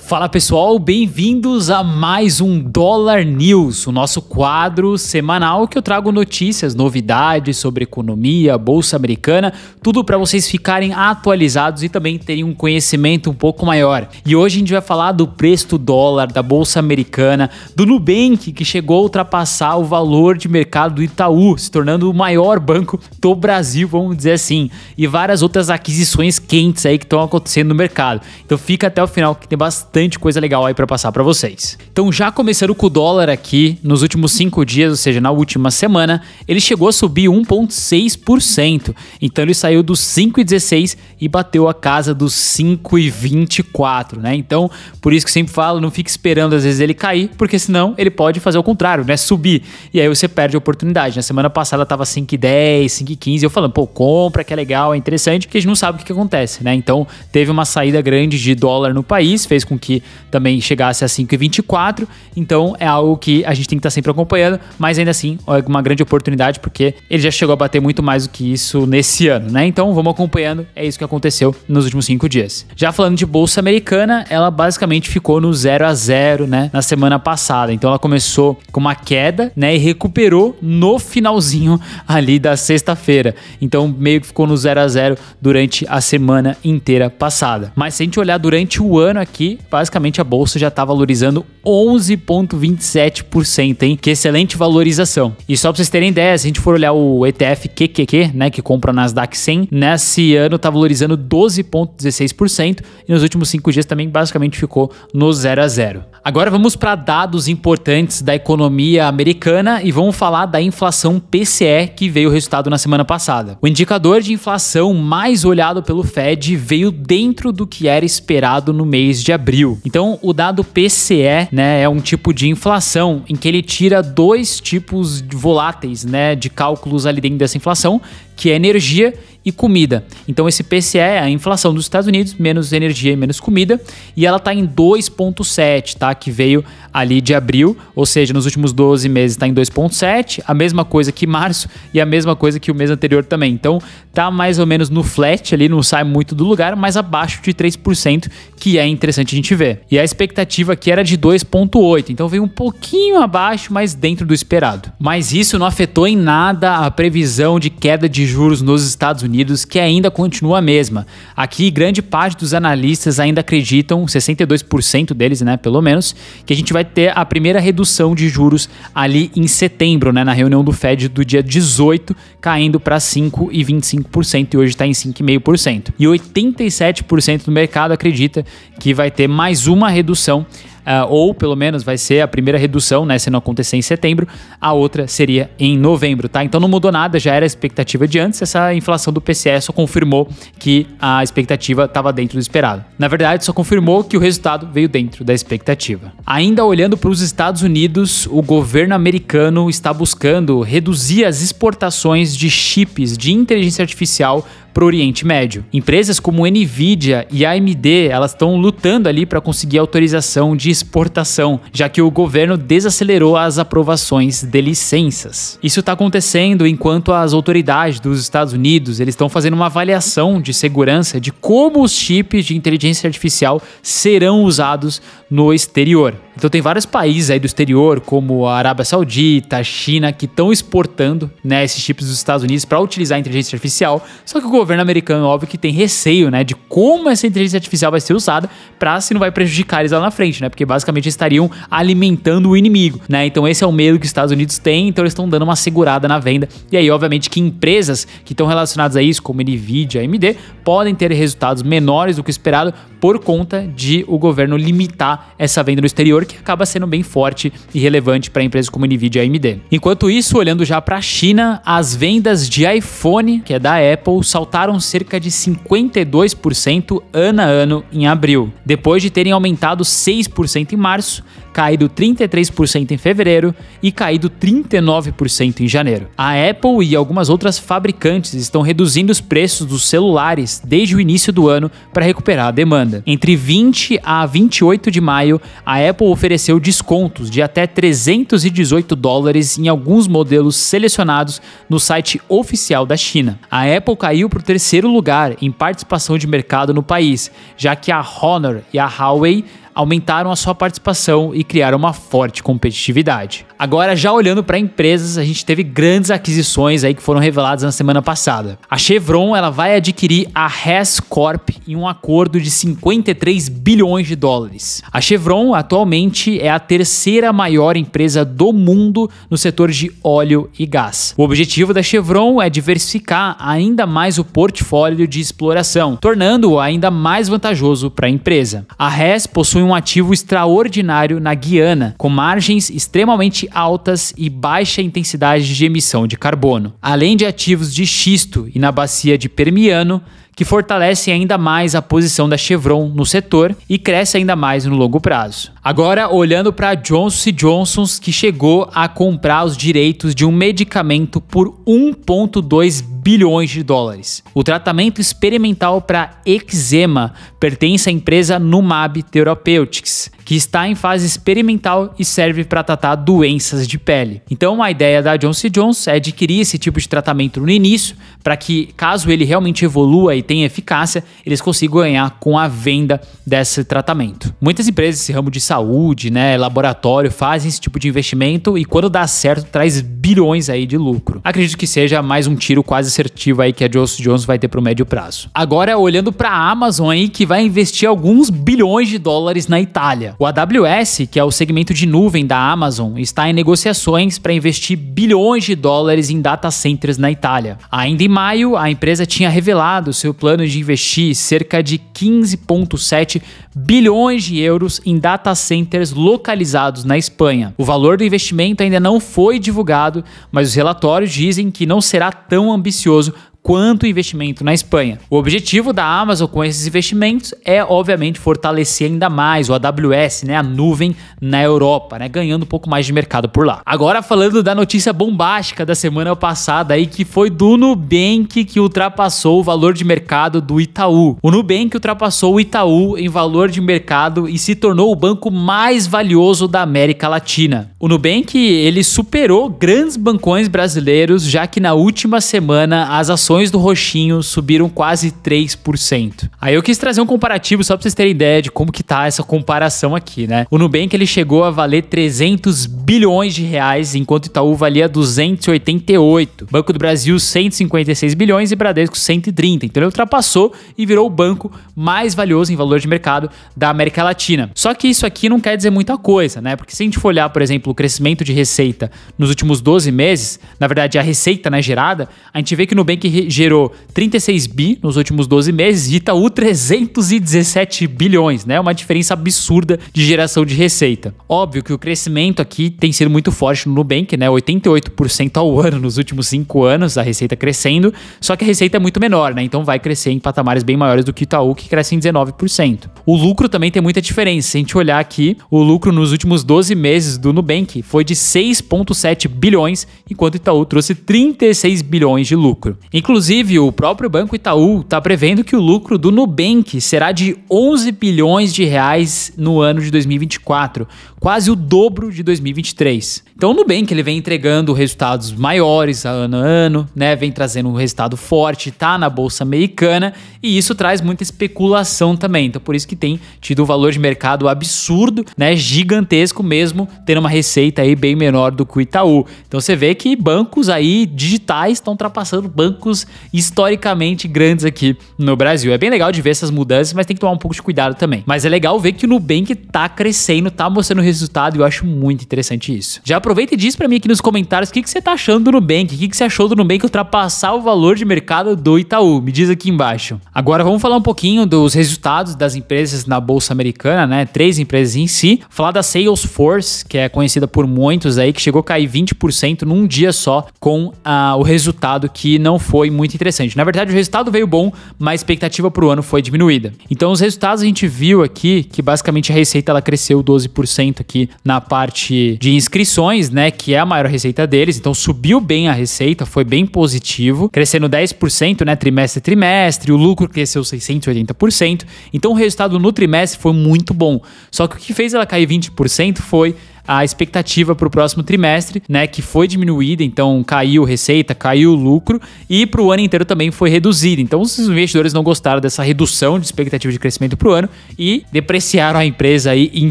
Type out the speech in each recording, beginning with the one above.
Fala pessoal, bem-vindos a mais um Dollar News, o nosso quadro semanal que eu trago notícias, novidades sobre economia, bolsa americana, tudo para vocês ficarem atualizados e também terem um conhecimento um pouco maior. E hoje a gente vai falar do preço do dólar, da bolsa americana, do Nubank que chegou a ultrapassar o valor de mercado do Itaú, se tornando o maior banco do Brasil, vamos dizer assim, e várias outras aquisições quentes aí que estão acontecendo no mercado. Então fica até o final que tem bastante bastante coisa legal aí para passar para vocês. Então, já começando com o dólar aqui, nos últimos cinco dias, ou seja, na última semana, ele chegou a subir 1,6%. Então, ele saiu dos 5,16 e bateu a casa dos 5,24, né? Então, por isso que eu sempre falo, não fique esperando às vezes ele cair, porque senão ele pode fazer o contrário, né? Subir. E aí você perde a oportunidade. Na né? semana passada tava 5,10, 5,15, eu falando, pô, compra, que é legal, é interessante, que a gente não sabe o que, que acontece, né? Então, teve uma saída grande de dólar no país, fez com com que também chegasse a 5,24. Então é algo que a gente tem que estar tá sempre acompanhando, mas ainda assim é uma grande oportunidade porque ele já chegou a bater muito mais do que isso nesse ano, né? Então vamos acompanhando, é isso que aconteceu nos últimos cinco dias. Já falando de bolsa americana, ela basicamente ficou no 0 a 0, né, na semana passada. Então ela começou com uma queda, né, e recuperou no finalzinho ali da sexta-feira. Então meio que ficou no 0 a 0 durante a semana inteira passada. Mas se a gente olhar durante o ano aqui, basicamente a bolsa já está valorizando 11,27%, hein? Que excelente valorização. E só para vocês terem ideia, se a gente for olhar o ETF QQQ, né, que compra Nasdaq 100, nesse ano está valorizando 12,16% e nos últimos cinco dias também basicamente ficou no 0 a 0. Agora vamos para dados importantes da economia americana e vamos falar da inflação PCE que veio o resultado na semana passada. O indicador de inflação mais olhado pelo Fed veio dentro do que era esperado no mês de abril. Então, o dado PCE, né, é um tipo de inflação em que ele tira dois tipos de voláteis, né, de cálculos ali dentro dessa inflação, que é energia e comida. Então esse PCE é a inflação dos Estados Unidos, menos energia e menos comida, e ela está em 2.7, tá? Que veio ali de abril, ou seja, nos últimos 12 meses está em 2.7, a mesma coisa que março e a mesma coisa que o mês anterior também. Então tá mais ou menos no flat ali, não sai muito do lugar, mas abaixo de 3%, que é interessante a gente ver. E a expectativa aqui era de 2.8, então veio um pouquinho abaixo, mas dentro do esperado. Mas isso não afetou em nada a previsão de queda de juros nos Estados Unidos, que ainda continua a mesma. Aqui, grande parte dos analistas ainda acreditam, 62% deles, né, pelo menos, que a gente vai ter a primeira redução de juros ali em setembro, né, na reunião do Fed do dia 18, caindo para 5,25% e hoje está em 5,5%. E 87% do mercado acredita que vai ter mais uma redução uh, ou pelo menos vai ser a primeira redução, né? Se não acontecer em setembro, a outra seria em novembro, tá? Então não mudou nada, já era a expectativa de antes. Essa inflação do PCE só confirmou que a expectativa estava dentro do esperado. Na verdade, só confirmou que o resultado veio dentro da expectativa. Ainda olhando para os Estados Unidos, o governo americano está buscando reduzir as exportações de chips de inteligência artificial para o Oriente Médio. Empresas como Nvidia e AMD, elas estão lutando ali para conseguir autorização de exportação, já que o governo desacelerou as aprovações de licenças. Isso está acontecendo enquanto as autoridades dos Estados Unidos, eles estão fazendo uma avaliação de segurança de como os chips de inteligência artificial serão usados no exterior. Então tem vários países aí do exterior, como a Arábia Saudita, a China, que estão exportando né, esses chips dos Estados Unidos para utilizar a inteligência artificial. Só que o governo americano, óbvio, que tem receio né, de como essa inteligência artificial vai ser usada para se não vai prejudicar eles lá na frente, né? Porque basicamente estariam alimentando o inimigo, né? Então esse é o medo que os Estados Unidos têm, então eles estão dando uma segurada na venda. E aí, obviamente, que empresas que estão relacionadas a isso, como Nvidia, AMD, podem ter resultados menores do que o esperado por conta de o governo limitar essa venda no exterior, que acaba sendo bem forte e relevante para empresas como Nvidia e AMD. Enquanto isso, olhando já para a China, as vendas de iPhone, que é da Apple, saltaram cerca de 52% ano a ano em abril, depois de terem aumentado 6% em março, caído 33% em fevereiro e caído 39% em janeiro. A Apple e algumas outras fabricantes estão reduzindo os preços dos celulares desde o início do ano para recuperar a demanda. Entre 20 a 28 de maio, a Apple ofereceu descontos de até 318 dólares em alguns modelos selecionados no site oficial da China. A Apple caiu para o terceiro lugar em participação de mercado no país, já que a Honor e a Huawei aumentaram a sua participação e criaram uma forte competitividade. Agora, já olhando para empresas, a gente teve grandes aquisições aí que foram reveladas na semana passada. A Chevron ela vai adquirir a Hess Corp em um acordo de 53 bilhões de dólares. A Chevron atualmente é a terceira maior empresa do mundo no setor de óleo e gás. O objetivo da Chevron é diversificar ainda mais o portfólio de exploração, tornando-o ainda mais vantajoso para a empresa. A Hess possui um um ativo extraordinário na Guiana, com margens extremamente altas e baixa intensidade de emissão de carbono, além de ativos de xisto e na bacia de Permiano, que fortalece ainda mais a posição da Chevron no setor e cresce ainda mais no longo prazo. Agora, olhando para Johnson Johnson, que chegou a comprar os direitos de um medicamento por 1,2 bilhões de dólares. O tratamento experimental para eczema pertence à empresa Numab Therapeutics que está em fase experimental e serve para tratar doenças de pele. Então, a ideia da Johnson Johnson é adquirir esse tipo de tratamento no início, para que, caso ele realmente evolua e tenha eficácia, eles consigam ganhar com a venda desse tratamento. Muitas empresas esse ramo de saúde, né, laboratório, fazem esse tipo de investimento e, quando dá certo, traz bilhões aí de lucro. Acredito que seja mais um tiro quase assertivo aí que a Johnson Johnson vai ter para o médio prazo. Agora, olhando para a Amazon aí, que vai investir alguns bilhões de dólares na Itália. O AWS, que é o segmento de nuvem da Amazon, está em negociações para investir bilhões de dólares em data centers na Itália. Ainda em maio, a empresa tinha revelado seu plano de investir cerca de 15,7 bilhões de euros em data centers localizados na Espanha. O valor do investimento ainda não foi divulgado, mas os relatórios dizem que não será tão ambicioso quanto investimento na Espanha. O objetivo da Amazon com esses investimentos é, obviamente, fortalecer ainda mais o AWS, né, a nuvem na Europa, né, ganhando um pouco mais de mercado por lá. Agora falando da notícia bombástica da semana passada aí que foi do Nubank que ultrapassou o valor de mercado do Itaú. O Nubank ultrapassou o Itaú em valor de mercado e se tornou o banco mais valioso da América Latina. O Nubank, ele superou grandes bancões brasileiros, já que na última semana as ações ações do Roxinho subiram quase 3%. Aí eu quis trazer um comparativo só para vocês terem ideia de como que tá essa comparação aqui, né? O Nubank ele chegou a valer 300 bilhões de reais, enquanto Itaú valia 288. Banco do Brasil 156 bilhões e Bradesco 130. Então ele ultrapassou e virou o banco mais valioso em valor de mercado da América Latina. Só que isso aqui não quer dizer muita coisa, né? Porque se a gente for olhar, por exemplo, o crescimento de receita nos últimos 12 meses, na verdade a receita né, gerada, a gente vê que o Nubank gerou 36 bi nos últimos 12 meses e Itaú 317 bilhões, né? Uma diferença absurda de geração de receita. Óbvio que o crescimento aqui tem sido muito forte no Nubank, né? 88% ao ano nos últimos 5 anos, a receita crescendo, só que a receita é muito menor, né? Então vai crescer em patamares bem maiores do que o Itaú, que cresce em 19%. O lucro também tem muita diferença. Se a gente olhar aqui, o lucro nos últimos 12 meses do Nubank foi de 6,7 bilhões, enquanto o Itaú trouxe 36 bilhões de lucro. Inclusive, Inclusive, o próprio Banco Itaú está prevendo que o lucro do Nubank será de 11 bilhões de reais no ano de 2024, quase o dobro de 2023. Então o Nubank ele vem entregando resultados maiores ano a ano, né? Vem trazendo um resultado forte, tá na bolsa americana e isso traz muita especulação também. Então por isso que tem tido um valor de mercado absurdo, né? Gigantesco mesmo, tendo uma receita aí bem menor do que o Itaú. Então você vê que bancos aí digitais estão ultrapassando bancos historicamente grandes aqui no Brasil. É bem legal de ver essas mudanças, mas tem que tomar um pouco de cuidado também. Mas é legal ver que o Nubank tá crescendo, tá mostrando resultado e eu acho muito interessante isso. Já aproveita e diz para mim aqui nos comentários o que, que você tá achando do Nubank, o que, que você achou do Nubank ultrapassar o valor de mercado do Itaú. Me diz aqui embaixo. Agora vamos falar um pouquinho dos resultados das empresas na Bolsa Americana, né? Três empresas em si. Falar da Salesforce, que é conhecida por muitos aí, que chegou a cair 20% num dia só com ah, o resultado que não foi muito interessante. Na verdade, o resultado veio bom, mas a expectativa para o ano foi diminuída. Então, os resultados a gente viu aqui que basicamente a receita ela cresceu 12% crescimento aqui na parte de inscrições, né, que é a maior receita deles, então subiu bem a receita, foi bem positivo, crescendo 10%, né, trimestre a trimestre, o lucro cresceu 680%, então o resultado no trimestre foi muito bom. Só que o que fez ela cair 20% foi a expectativa para o próximo trimestre, né, que foi diminuída, então caiu receita, caiu lucro e para o ano inteiro também foi reduzida. Então os investidores não gostaram dessa redução de expectativa de crescimento para o ano e depreciaram a empresa aí em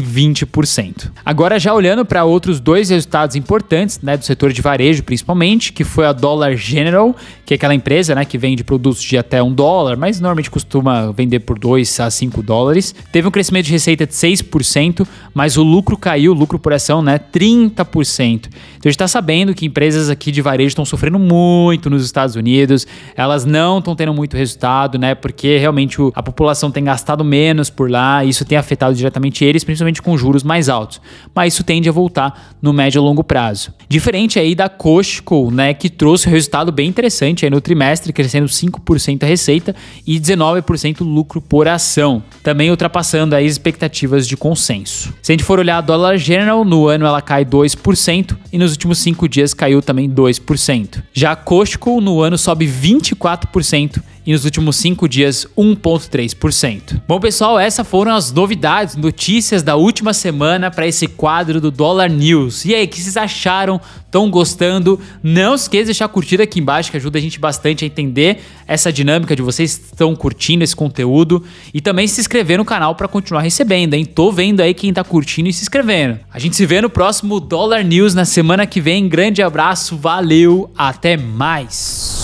20%. Agora já olhando para outros dois resultados importantes, né, do setor de varejo principalmente, que foi a Dollar General, que é aquela empresa, né, que vende produtos de até um dólar, mas normalmente costuma vender por dois a cinco dólares. Teve um crescimento de receita de 6%, mas o lucro caiu, o lucro por essa inflação, né? 30%. Então a gente está sabendo que empresas aqui de varejo estão sofrendo muito nos Estados Unidos, elas não estão tendo muito resultado, né? Porque realmente a população tem gastado menos por lá, isso tem afetado diretamente eles, principalmente com juros mais altos. Mas isso tende a voltar no médio e longo prazo. Diferente aí da Costco, né? Que trouxe um resultado bem interessante aí no trimestre, crescendo 5% a receita e 19% lucro por ação, também ultrapassando as expectativas de consenso. Se a gente for olhar a Dollar General no no ano ela cai 2% e nos últimos 5 dias caiu também 2%. Já a Costco no ano sobe 24% e nos últimos cinco dias 1,3%. Bom, pessoal, essas foram as novidades, notícias da última semana para esse quadro do Dollar News. E aí, o que vocês acharam? Estão gostando? Não esqueça de deixar a curtida aqui embaixo, que ajuda a gente bastante a entender essa dinâmica de vocês estão curtindo esse conteúdo e também se inscrever no canal para continuar recebendo, hein? Tô vendo aí quem tá curtindo e se inscrevendo. A gente se vê no próximo Dollar News na semana que vem. Grande abraço, valeu, até mais.